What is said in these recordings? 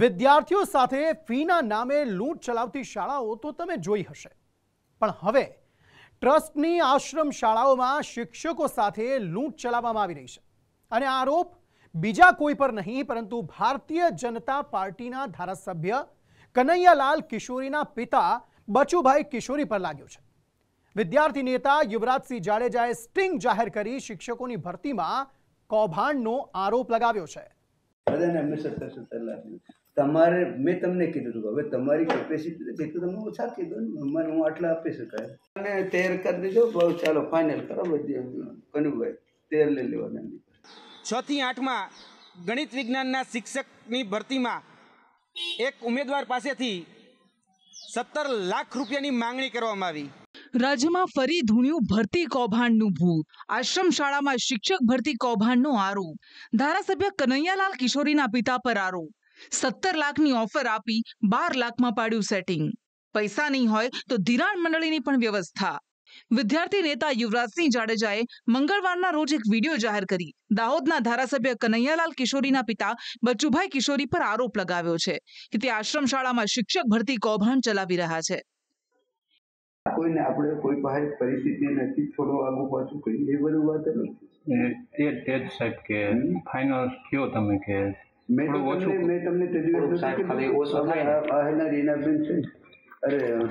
વિદ્યાર્થીઓ સાથે ફીના નામે લૂંટ ચલાવતી શાળાઓ તો તમે જોઈ હશે પણ હવે ટ્રસ્ટની આશ્રમ શાળાઓમાં શિક્ષકો સાથે લૂંટ ચલાવવામાં આવી રહી છે અને આરોપ બીજા કોઈ પર નહીં પરંતુ ભારતીય જનતા પાર્ટીના ધારાસભ્ય કનૈયાલાલ કિશોરીના પિતા બચુભાઈ કિશોરી પર લાગ્યો છે વિદ્યાર્થી નેતા યુવરાજસિંહ જાડેજાએ સ્ટિંગ જાહેર કરી શિક્ષકોની ભરતીમાં કૌભાંડનો આરોપ લગાવ્યો છે બધાને હંમેશા થશે તલાશી તમારે મેં તમને કીધું હતું હવે તમારી કેપેસિટી જેટલું તમને ઓછા કીધું ને મને હું આટલા આપી શકાય અને તેર કરી દેજો બહુ ચાલો ફાઇનલ કરો બધી કનુભાઈ તેર લઈ લેવાના છ થી આઠમાં ગણિત વિજ્ઞાનના શિક્ષકની ભરતીમાં એક ઉમેદવાર પાસેથી સત્તર લાખ રૂપિયાની માંગણી કરવામાં આવી રાજ્યમાં ફરી ધૂણ્યું ભરતી કૌભાંડનું ભૂત આશ્રમ શાળામાં શિક્ષક ભરતી કૌભાંડનો આરોપ ધારાસભ્ય કનૈયાલાલ કિશોરીના પિતા પર આરોપ સત્તર લાખની ઓફર આપી બાર લાખમાં પાડ્યું સેટિંગ પૈસા નહીં હોય તો ધિરાણ મંડળીની પણ વ્યવસ્થા વિદ્યાર્થી નેતા યુવરાજસિંહ જાડેજાએ મંગળવારના રોજ એક વિડીયો જાહેર કરી દાહોદના ધારાસભ્ય કનૈયાલાલ કિશોરીના પિતા બચુભાઈ કિશોરી પર આરોપ લગાવ્યો છે કે તે આશ્રમ શાળામાં શિક્ષક ભરતી કૌભાંડ ચલાવી રહ્યા છે કોઈને આપણે કોઈ પાસે પરિસ્થિતિ નથી થોડો આગું પાછું કરીએ એ બધું વાત નથી તે તે જ સાહેબ કે ફાઇનાન્સ કયો તમે કે મેં તમને મેં તમને તજવીજ છે અરે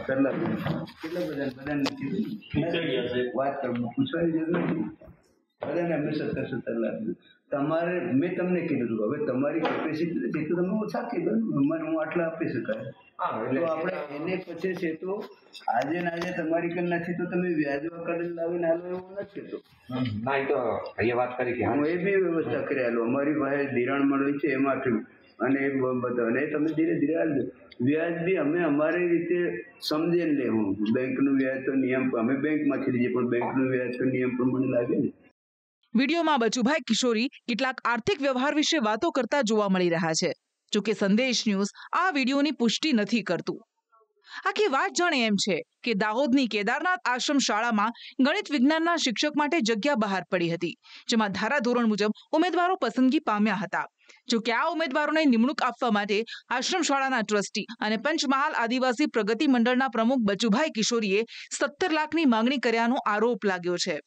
સરલા કેટલા બધા બધાને પૂછાઈ વાત કરું પૂછાઈ જતું નથી બધાને અમે સત્તર સત્તર લાખ તમારે મેં તમને કીધું હવે તમારી કેપેસિટી તો તમે ઓછા કીધું મને હું આટલા આપી શકાય તો આપણે એને પછી છે તો આજે ને આજે તમારી કન નથી તો તમે વ્યાજવા કરેલ લાવીને આલો એવું નથી તો ના એ તો અહીંયા વાત કરી કે હું એ બી વ્યવસ્થા કરી આલો અમારી પાસે ધિરાણ મળ્યું છે એમાંથી અને એ બધા અને તમે ધીરે ધીરે આલજો વ્યાજ બી અમે અમારી રીતે સમજીને લેવું બેંકનું વ્યાજ તો નિયમ અમે બેંકમાંથી લઈએ પણ બેંકનું વ્યાજ તો નિયમ પ્રમાણે લાગે ને વિડીયોમાં બચુભાઈ કિશોરી કેટલાક આર્થિક વ્યવહાર વિશે વાતો કરતા જોવા મળી રહ્યા છે જોકે સંદેશ ન્યૂઝ આ વિડીયોની પુષ્ટિ નથી કરતું આખી વાત જાણે એમ છે કે દાહોદની કેદારનાથ આશ્રમ શાળામાં ગણિત વિજ્ઞાનના શિક્ષક માટે જગ્યા બહાર પડી હતી જેમાં ધારાધોરણ મુજબ ઉમેદવારો પસંદગી પામ્યા હતા જો કે આ ઉમેદવારોને નિમણૂક આપવા માટે આશ્રમ શાળાના ટ્રસ્ટી અને પંચમહાલ આદિવાસી પ્રગતિ મંડળના પ્રમુખ બચુભાઈ કિશોરીએ સત્તર લાખની માંગણી કર્યાનો આરોપ લાગ્યો છે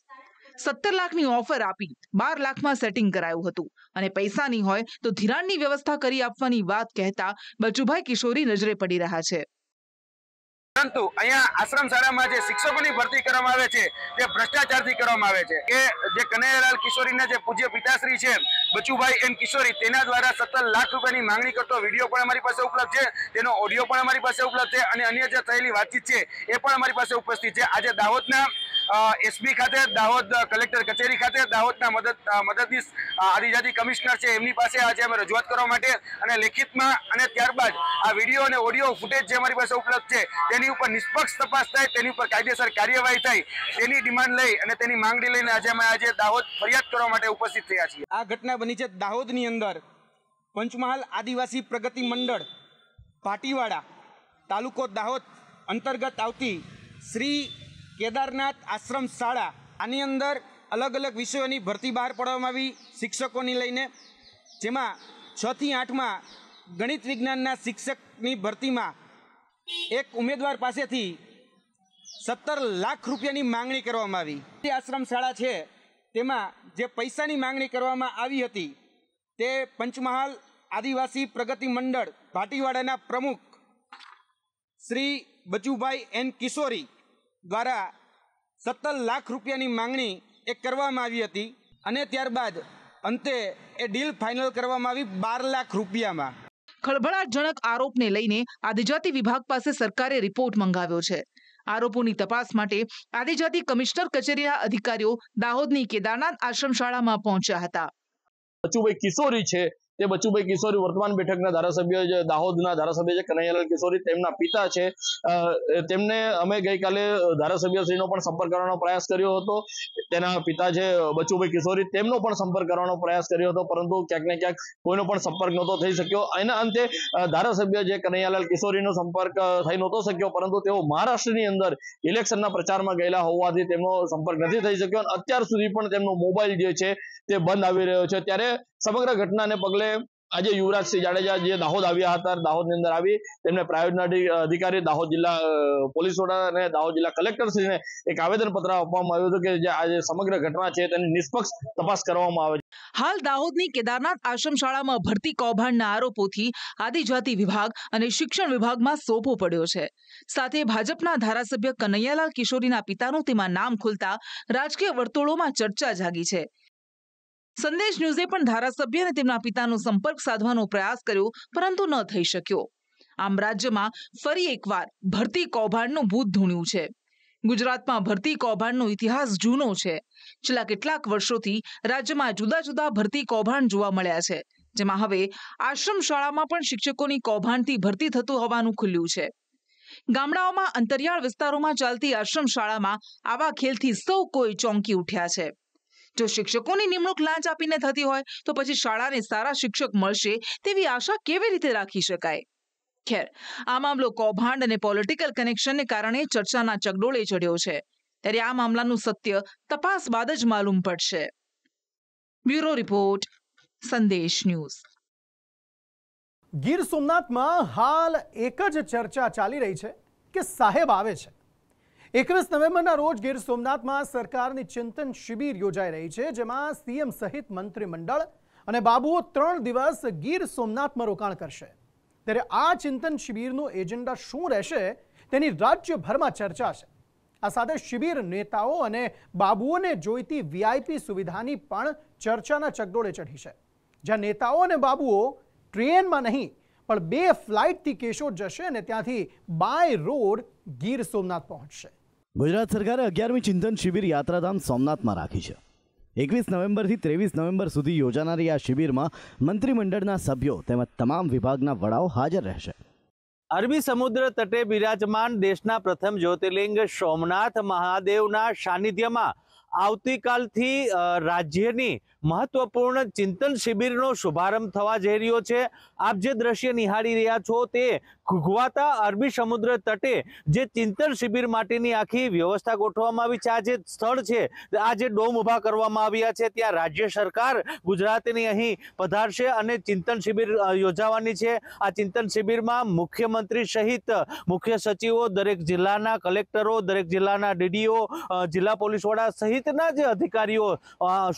સત્તર લાખની ઓફર આપી બાર લાખમાં સેટિંગ કરાયું હતું અને પૈસાની હોય તો ધિરાણની વ્યવસ્થા કરી આપવાની વાત કહેતા બચુભાઈ કિશોરી નજરે પડી રહ્યા છે પરંતુ અહીંયા આશ્રમ શાળામાં જે શિક્ષકોની ભરતી કરવામાં આવે છે તે ભ્રષ્ટાચારથી કરવામાં આવે છે કે જે કનૈયાલાલ કિશોરીના જે પૂજ્ય પિતાશ્રી છે બચુભાઈ એમ કિશોરી તેના દ્વારા સત્તર લાખ રૂપિયાની માંગણી કરતો વિડીયો પણ અમારી પાસે ઉપલબ્ધ છે તેનો ઓડિયો પણ અમારી પાસે ઉપલબ્ધ છે અને અન્ય જે થયેલી વાતચીત છે એ પણ અમારી પાસે ઉપસ્થિત છે આજે દાહોદના એસબી ખાતે દાહોદ કલેક્ટર કચેરી ખાતે દાહોદના મદદ મદદનીશ આદિજાતિ કમિશનર છે એમની પાસે આજે અમે રજૂઆત કરવા માટે અને લેખિતમાં અને ત્યારબાદ આ વિડીયો અને ઓડિયો ફૂટેજ જે અમારી પાસે ઉપલબ્ધ છે તેની ઉપર નિષ્પક્ષ તપાસ થાય તેની ઉપર કાયદેસર કાર્યવાહી થાય તેની ડિમાન્ડ લઈ અને તેની માંગણી લઈને આજે અમે આજે દાહોદ ફરિયાદ કરવા માટે ઉપસ્થિત થયા છીએ આ ઘટના બની છે દાહોદની અંદર પંચમહાલ આદિવાસી પ્રગતિ મંડળ ભાટીવાડા તાલુકો દાહોદ અંતર્ગત આવતી શ્રી કેદારનાથ આશ્રમ શાળા આની અંદર અલગ અલગ વિષયોની ભરતી બહાર પાડવામાં આવી શિક્ષકોની લઈને જેમાં છથી આઠમાં ગણિત વિજ્ઞાનના શિક્ષકની ભરતીમાં એક ઉમેદવાર પાસેથી સત્તર લાખ રૂપિયાની માંગણી કરવામાં આવી આશ્રમ શાળા છે તેમાં જે પૈસાની માંગણી કરવામાં આવી હતી તે પંચમહાલ આદિવાસી પ્રગતિ મંડળ ભાટીવાડાના પ્રમુખ શ્રી બચુભાઈ એન કિશોરી દ્વારા સત્તર લાખ રૂપિયાની માંગણી એ કરવામાં આવી હતી અને ત્યારબાદ અંતે એ ડીલ ફાઇનલ કરવામાં આવી બાર લાખ રૂપિયામાં ખળભળાટજનક આરોપને લઈને આદિજાતિ વિભાગ પાસે સરકારે રિપોર્ટ મંગાવ્યો છે આરોપોની તપાસ માટે આદિજાતિ કમિશનર કચેરીના અધિકારીઓ દાહોદની કેદારનાથ આશ્રમ શાળામાં પહોંચ્યા હતા કિશોરી છે તે બચુભાઈ કિશોરી વર્તમાન બેઠકના ધારાસભ્ય દાહોદના ધારાસભ્ય છે કનૈયાલાલ કિશોરી તેમના પિતા છે તેમને અમે ગઈકાલે ધારાસભ્યશ્રીનો પણ સંપર્ક કરવાનો પ્રયાસ કર્યો હતો તેના પિતા છે બચુભાઈ કિશોરી તેમનો પણ સંપર્ક કરવાનો પ્રયાસ કર્યો હતો પરંતુ ક્યાંક ને ક્યાંક કોઈનો પણ સંપર્ક નહોતો થઈ શક્યો એના અંતે ધારાસભ્ય જે કનૈયાલાલ કિશોરીનો સંપર્ક થઈ નહોતો શક્યો પરંતુ તેઓ મહારાષ્ટ્રની અંદર ઇલેક્શનના પ્રચારમાં ગયેલા હોવાથી તેમનો સંપર્ક નથી થઈ શક્યો અત્યાર સુધી પણ તેમનો મોબાઈલ જે છે તે બંધ આવી રહ્યો છે ત્યારે સમગ્ર ઘટનાને પગલે આજે યુવરાજસિંહ જાડેજા જે દાહોદ આવ્યા હતા દાહોદની અંદર આવી તેમને પ્રાયોજના અધિકારી દાહોદ જિલ્લા પોલીસ વડા અને દાહોદ જિલ્લા કલેક્ટરશ્રીને એક આવેદનપત્ર આપવામાં આવ્યું હતું કે આજે સમગ્ર ઘટના છે તેની નિષ્પક્ષ તપાસ કરવામાં આવે હાલ દાહોદની કેદારનાથ આશ્રમ શાળામાં ભરતી કૌભાંડના આરોપોથી આદિજાતિ વિભાગ અને શિક્ષણ વિભાગમાં સોંપો પડ્યો છે સાથે ભાજપના ધારાસભ્ય કનૈયાલાલ કિશોરીના પિતાનું તેમાં નામ ખુલતા રાજકીય વર્તુળોમાં ચર્ચા જાગી છે સંદેશ ન્યૂઝે પણ ધારાસભ્ય અને તેમના પિતાનો સંપર્ક સાધવાનો પ્રયાસ કર્યો પરંતુ ન થઈ શક્યો આમ રાજ્યમાં ફરી એકવાર ભરતી કૌભાંડનું ભૂત ધૂણ્યું છે ગુજરાતમાં ભરતી કૌભાંડનો ઇતિહાસ જૂનો છે છેલ્લા કેટલાક વર્ષોથી રાજ્યમાં જુદા જુદા ભરતી કૌભાંડ જોવા મળ્યા છે જેમાં હવે આશ્રમ શાળામાં પણ શિક્ષકોની કૌભાંડથી ભરતી થતું હોવાનું ખુલ્યું છે ગામડાઓમાં અંતરિયાળ વિસ્તારોમાં ચાલતી આશ્રમ શાળામાં આવા ખેલથી સૌ કોઈ ચોંકી ઉઠ્યા છે જો શિક્ષકોની નિમણૂક લાંચ આપીને થતી હોય તો પછી શાળાને સારા શિક્ષક મળશે તેવી આશા કેવી રીતે રાખી શકાય ખેર આ મામલો કૌભાંડ અને પોલિટિકલ કનેક્શનને કારણે ચર્ચાના ચગડોળે ચડ્યો છે ત્યારે આ મામલાનું સત્ય તપાસ બાદ જ માલુમ પડશે bureau report Sandesh news Gir સોમનાથમાં હાલ એક જ ચર્ચા ચાલી રહી છે કે સાહેબ આવે છે એકવીસ નવેમ્બરના રોજ ગીર સોમનાથમાં સરકારની ચિંતન શિબિર યોજાઈ રહી છે જેમાં સીએમ સહિત મંત્રીમંડળ અને બાબુઓ ત્રણ દિવસ ગીર સોમનાથમાં રોકાણ કરશે ત્યારે આ ચિંતન શિબિરનો એજન્ડા શું રહેશે તેની રાજ્યભરમાં ચર્ચા છે આ સાથે શિબિર નેતાઓ અને બાબુઓને જોઈતી વીઆઈપી સુવિધાની પણ ચર્ચાના ચગડોળે ચઢી છે જ્યાં નેતાઓ અને બાબુઓ ટ્રેનમાં નહીં પણ બે ફ્લાઇટથી કેશોદ જશે અને ત્યાંથી બાય રોડ ગીર સોમનાથ પહોંચશે ગુજરાત સરકારે અગિયારમી ચિંતન શિબિર યાત્રાધામ સોમનાથમાં રાખી છે એકવીસ નવેમ્બરથી ત્રેવીસ નવેમ્બર સુધી યોજાનારી આ શિબિરમાં મંત્રીમંડળના સભ્યો તેમજ તમામ વિભાગના વડાઓ હાજર રહેશે અરબી સમુદ્ર તટે બિરાજમાન દેશના પ્રથમ જ્યોતિર્લિંગ સોમનાથ મહાદેવના સાનિધ્યમાં આવતીકાલથી રાજ્યની મહત્વપૂર્ણ ચિંતન શિબિરનો શુભારંભ થવા જઈ રહ્યો છે આપ જે દ્રશ્ય નિહાળી રહ્યા છો તે ઘુઘવાતા અરબી સમુદ્ર તટે જે ચિંતન શિબિર માટેની આખી વ્યવસ્થા ગોઠવવામાં આવી છે આ જે સ્થળ છે આ જે ડોમ ઊભા કરવામાં આવ્યા છે ત્યાં રાજ્ય સરકાર ગુજરાતની અહીં પધારશે અને ચિંતન શિબિર યોજાવાની છે આ ચિંતન શિબિરમાં મુખ્યમંત્રી સહિત મુખ્ય સચિવો દરેક જિલ્લાના કલેક્ટરો દરેક જિલ્લાના ડીડીઓ જિલ્લા પોલીસ વડા સહિત સહિતના જે અધિકારીઓ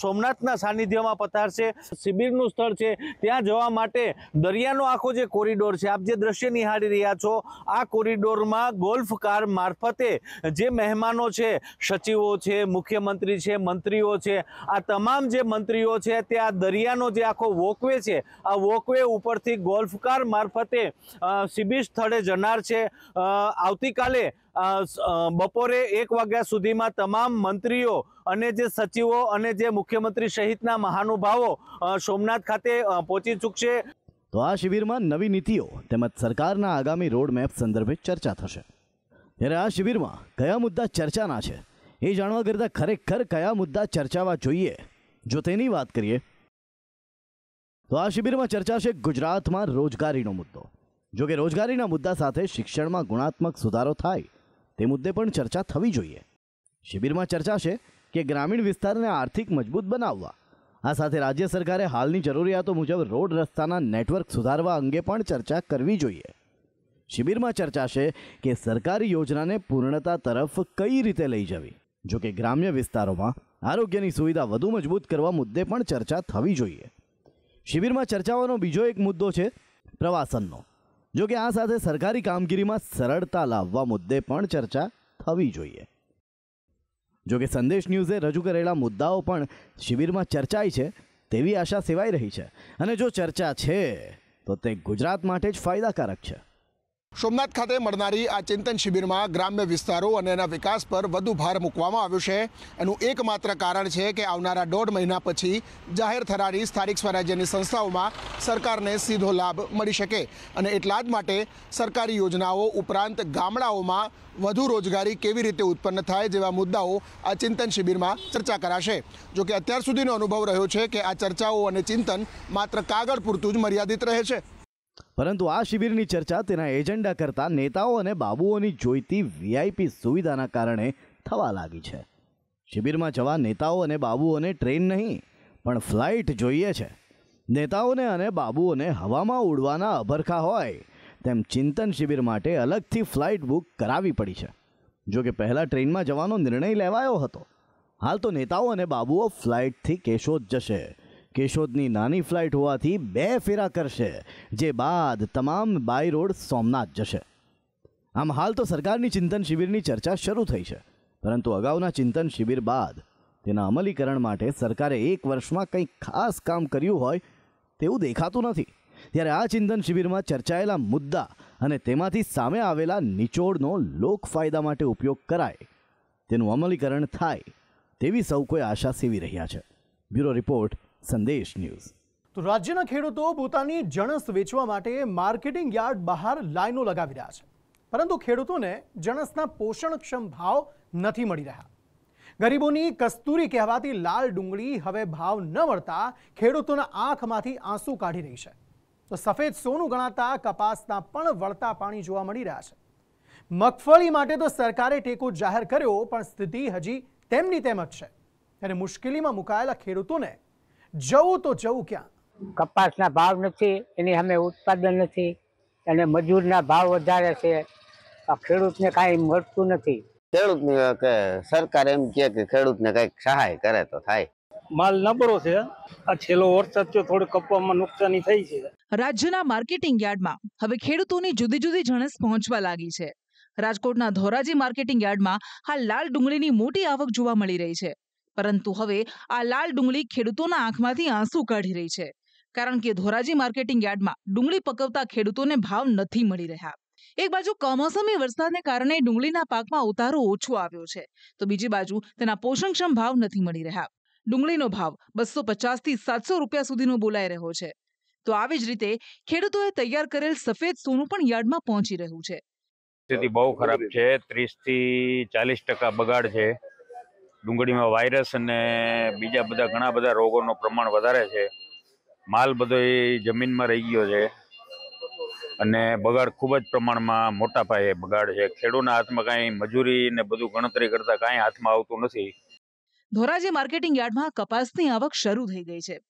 સોમનાથના સાનિધ્યમાં પધારશે શિબિરનું સ્થળ છે ત્યાં જવા માટે દરિયાનો આખો જે કોરિડોર છે આપ જે દ્રશ્ય નિહાળી રહ્યા છો આ કોરિડોરમાં ગોલ્ફ કાર મારફતે જે મહેમાનો છે સચિવો છે મુખ્યમંત્રી છે મંત્રીઓ છે આ તમામ જે મંત્રીઓ છે તે આ દરિયાનો જે આખો વોકવે છે આ વોકવે ઉપરથી ગોલ્ફ કાર મારફતે શિબિર સ્થળે જનાર છે આવતીકાલે બપોરે એક વાગ્યા સુધીમાં તમામ મંત્રીઓ અને જે સચિવો અને જે મુખ્યમંત્રી સહિતના મહાનુભાવો સોમનાથ ખાતે પહોંચી ચૂકશે તો આ શિબિરમાં નવી નીતિઓ તેમજ સરકારના આગામી રોડ મેપ સંદર્ભે ચર્ચા થશે ત્યારે આ શિબિરમાં કયા મુદ્દા ચર્ચાના છે એ જાણવા કરતાં ખરેખર કયા મુદ્દા ચર્ચાવા જોઈએ જો તેની વાત કરીએ તો આ શિબિરમાં ચર્ચા છે ગુજરાતમાં રોજગારીનો મુદ્દો જો કે રોજગારીના મુદ્દા સાથે શિક્ષણમાં ગુણાત્મક સુધારો થાય તે મુદ્દે પણ ચર્ચા થવી જોઈએ શિબિરમાં ચર્ચા છે કે ગ્રામીણ વિસ્તારને આર્થિક મજબૂત બનાવવા આ સાથે રાજ્ય સરકારે હાલની જરૂરિયાતો મુજબ રોડ રસ્તાના નેટવર્ક સુધારવા અંગે પણ ચર્ચા કરવી જોઈએ શિબિરમાં ચર્ચા છે કે સરકારી યોજનાને પૂર્ણતા તરફ કઈ રીતે લઈ જવી જો કે ગ્રામ્ય વિસ્તારોમાં આરોગ્યની સુવિધા વધુ મજબૂત કરવા મુદ્દે પણ ચર્ચા થવી જોઈએ શિબિરમાં ચર્ચાઓનો બીજો એક મુદ્દો છે પ્રવાસનનો જોકે આ સાથે સરકારી કામગીરીમાં સરળતા લાવવા મુદ્દે પણ ચર્ચા થવી જોઈએ જો કે સંદેશ ન્યૂઝે રજૂ કરેલા મુદ્દાઓ પણ શિબિરમાં ચર્ચાઈ છે તેવી આશા સેવાઈ રહી છે અને જો ચર્ચા છે તો તે ગુજરાત માટે જ ફાયદાકારક છે સોમનાથ ખાતે મળનારી આ ચિંતન શિબિરમાં ગ્રામ્ય વિસ્તારો અને એના વિકાસ પર વધુ ભાર મૂકવામાં આવ્યો છે એનું એકમાત્ર કારણ છે કે આવનારા દોઢ મહિના પછી જાહેર થનારી સ્થાનિક સ્વરાજ્યની સંસ્થાઓમાં સરકારને સીધો લાભ મળી શકે અને એટલા જ માટે સરકારી યોજનાઓ ઉપરાંત ગામડાઓમાં વધુ રોજગારી કેવી રીતે ઉત્પન્ન થાય જેવા મુદ્દાઓ આ ચિંતન શિબિરમાં ચર્ચા કરાશે જો કે અત્યાર સુધીનો અનુભવ રહ્યો છે કે આ ચર્ચાઓ અને ચિંતન માત્ર કાગળ પૂરતું જ મર્યાદિત રહે છે પરંતુ આ શિબિરની ચર્ચા તેના એજન્ડા કરતાં નેતાઓ અને બાબુઓની જોઈતી વીઆઈપી સુવિધાના કારણે થવા લાગી છે શિબિરમાં જવા નેતાઓ અને બાબુઓને ટ્રેન નહીં પણ ફ્લાઇટ જોઈએ છે નેતાઓને અને બાબુઓને હવામાં ઉડવાના અભરખા હોય તેમ ચિંતન શિબિર માટે અલગથી ફ્લાઇટ બુક કરાવી પડી છે જો કે પહેલાં ટ્રેનમાં જવાનો નિર્ણય લેવાયો હતો હાલ તો નેતાઓ અને બાબુઓ ફ્લાઇટથી કેશોદ જશે કેશોદની નાની ફ્લાઇટ હોવાથી બે ફેરા કરશે જે બાદ તમામ બાય રોડ સોમનાથ જશે આમ હાલ તો સરકારની ચિંતન શિબિરની ચર્ચા શરૂ થઈ છે પરંતુ અગાઉના ચિંતન શિબિર બાદ તેના અમલીકરણ માટે સરકારે એક વર્ષમાં કંઈક ખાસ કામ કર્યું હોય તેવું દેખાતું નથી ત્યારે આ ચિંતન શિબિરમાં ચર્ચાયેલા મુદ્દા અને તેમાંથી સામે આવેલા નિચોડનો લોકફાયદા માટે ઉપયોગ કરાય તેનું અમલીકરણ થાય તેવી સૌ કોઈ આશા સેવી રહ્યા છે બ્યુરો રિપોર્ટ સંદેશ ન્યૂઝ તો રાજ્યના ખેડૂતો પોતાની જણસ વેચવા માટે માર્કેટિંગ યાર્ડ બહાર લાઈનો લગાવી રહ્યા છે પરંતુ ખેડૂતોને જણસના પોષણક્ષમ ભાવ નથી મળી રહ્યા ગરીબોની કસ્તુરી કહેવાતી લાલ ડુંગળી હવે ભાવ ન મળતા ખેડૂતોના આંખમાંથી આંસુ કાઢી રહી છે તો સફેદ સોનું ગણાતા કપાસના પણ વળતા પાણી જોવા મળી રહ્યા છે મગફળી માટે તો સરકારે ટેકો જાહેર કર્યો પણ સ્થિતિ હજી તેમની તેમ જ છે ત્યારે મુશ્કેલીમાં મુકાયેલા ખેડૂતોને જવું તો જવું ક્યાં કપાસના ભાવ નથી એની અમે ઉત્પાદન નથી અને મજૂરના ભાવ વધારે છે ખેડૂતને કાંઈ મળતું નથી ખેડૂતની કે સરકાર એમ કે ખેડૂતને કંઈક સહાય કરે તો થાય માલ નબળો છે આ છેલ્લો વરસાદ થયો થોડી કપવામાં નુકસાની થઈ છે રાજ્યના માર્કેટિંગ યાર્ડમાં હવે ખેડૂતોની જુદી જુદી જણસ પહોંચવા લાગી છે રાજકોટના ધોરાજી માર્કેટિંગ યાર્ડમાં હાલ લાલ ડુંગળીની મોટી આવક જોવા મળી રહી છે પરંતુ હવે આ લાલ ડુંગળી ખેડૂતોના આંખમાંથી આંસુ કાઢી રહી છે કારણ કે ધોરાજી માર્કેટિંગ યાર્ડમાં ડુંગળી પકવતા ખેડૂતોને ભાવ નથી મળી રહ્યા એક બાજુ કમોસમી વરસાદને કારણે ડુંગળીના પાકમાં ઉતારો ઓછો આવ્યો છે તો બીજી બાજુ તેના પોષણક્ષમ ભાવ નથી મળી રહ્યા ડુંગળીનો ભાવ બસો પચાસથી સાતસો રૂપિયા સુધીનો બોલાઈ રહ્યો છે તો આવી જ રીતે ખેડૂતોએ તૈયાર કરેલ સફેદ સોનું પણ યાર્ડમાં પહોંચી રહ્યું છે સ્થિતિ બહુ ખરાબ છે ત્રીસ થી ચાલીસ ટકા બગાડ છે ડુંગળીમાં વાયરસ અને બીજા બધા ઘણા બધા રોગોનો પ્રમાણ વધારે છે માલ બધો એ જમીનમાં રહી ગયો છે અને બગાડ ખૂબ જ પ્રમાણમાં મોટા પાયે બગાડ છે ખેડૂતના હાથમાં કાંઈ મજૂરી ને બધું ગણતરી કરતા કાંઈ હાથમાં આવતું નથી ધોરાજી માર્કેટિંગ યાર્ડમાં કપાસની આવક શરૂ થઈ ગઈ છે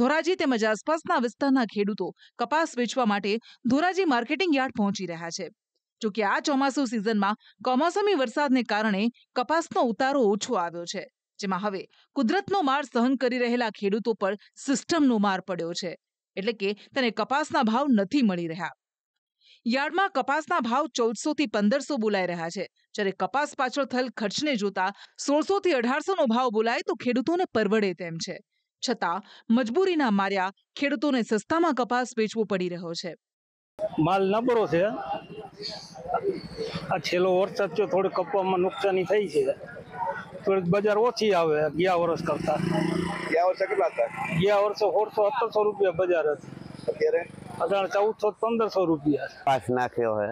ધોરાજી તેમજ આસપાસના વિસ્તારના ખેડૂતો કપાસ વેચવા માટે ધોરાજી માર્કેટિંગ યાર્ડ પહોંચી રહ્યા છે જોકે આ ચોમાસુ સિઝનમાં કમોસમી વરસાદને કારણે કપાસનો ઉતારો ઓછો આવ્યો છે જેમાં હવે કુદરતનો માર સહન કરી રહેલા ખેડૂતો પર સિસ્ટમનો માર પડ્યો છે એટલે કે તેને કપાસના ભાવ નથી મળી રહ્યા યાર્ડમાં કપાસના ભાવ ચૌદસો પંદરસો બોલાઈ રહ્યા છે જ્યારે કપાસ પાછળ થયેલ ખર્ચને જોતા સોળસોથી થી અઢારસો નો ભાવ બોલાય તો ખેડૂતોને પરવડે તેમ છે છતાં મજબૂરીના માર્યા ખેડૂતોને સસ્તામાં કપાસ વેચવો પડી રહ્યો છે માલ નબળો છે આ છેલ્લો વરસાદ થયો થોડીક કપવામાં નુકસાની થઈ છે થોડીક બજાર ઓછી આવે ગયા વર્ષ કરતા ગયા વર્ષે કેટલા હતા ગયા વર્ષે સોળસો સત્તરસો રૂપિયા બજાર હતી અત્યારે અઢાર ચૌદસો પંદરસો રૂપિયા પાસ નાખ્યો હે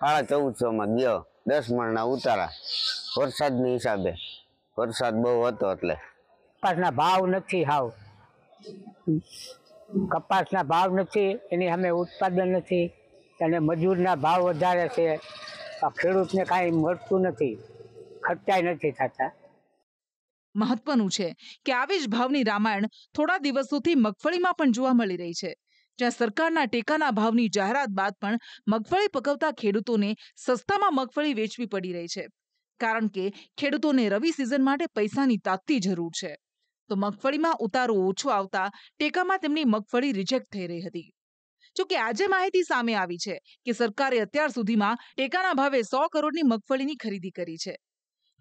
સાડા ચૌદસોમાં ગયો દસ મણના ઉતારા વરસાદની હિસાબે વરસાદ બહુ હતો એટલે કપાસના ભાવ નથી હાવ કપાસના ભાવ નથી એની અમે ઉત્પાદન નથી અને મજૂરના ભાવ વધારે છે ખેડૂતને કાંઈ મળતું નથી ખર્ચાય નથી થતા મહત્વનું છે કે આવી જ ભાવની રામાયણ થોડા દિવસોથી મગફળીમાં પણ જોવા મળી રહી છે જ્યાં સરકારના ટેકાના ભાવની જાહેરાત બાદ પણ મગફળી પકવતા ખેડૂતોને સસ્તામાં મગફળી વેચવી પડી રહી છે કારણ કે ખેડૂતોને રવિ સિઝન માટે પૈસાની તાકતી જરૂર છે તો મગફળીમાં ઉતારો ઓછો આવતા ટેકામાં તેમની મગફળી રિજેક્ટ થઈ રહી હતી જોકે આજે માહિતી સામે આવી છે કે સરકારે અત્યાર સુધીમાં ટેકાના ભાવે સો કરોડની મગફળીની ખરીદી કરી છે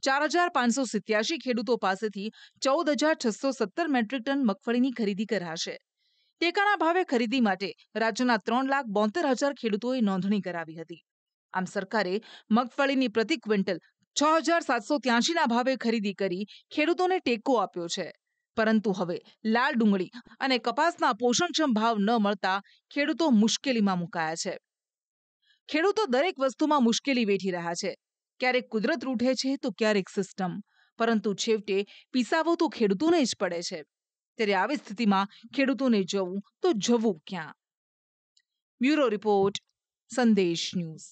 ચાર હજાર પાંચસો સિત્યાસી ખેડૂતો પાસેથી ચૌદ હજાર છસો સત્તર મેટ્રિક ટન મગફળીની ખરીદી કરાશે ટેકાના ભાવે ખરીદી માટે રાજ્યના ત્રણ લાખ બોતેર હજાર ખેડૂતોએ નોંધણી કરાવી હતી આમ સરકારે મગફળીની પ્રતિ ક્વિન્ટલ છ હજાર સાતસો ત્યાસીના ભાવે ખરીદી કરી ખેડૂતોને ટેકો આપ્યો છે પરંતુ હવે લાલ ડુંગળી અને કપાસના પોષણક્ષમ ભાવ ન મળતા ખેડૂતો મુશ્કેલીમાં મુકાયા છે ખેડૂતો દરેક વસ્તુમાં મુશ્કેલી વેઠી રહ્યા છે ક્યારેક કુદરત રૂઠે છે તો ક્યારેક સિસ્ટમ પરંતુ છેવટે પીસાવો તો ખેડૂતોને જ પડે છે ત્યારે આવી સ્થિતિમાં ખેડૂતોને જવું તો જવું ક્યાં બ્યુરો રિપોર્ટ સંદેશ ન્યૂઝ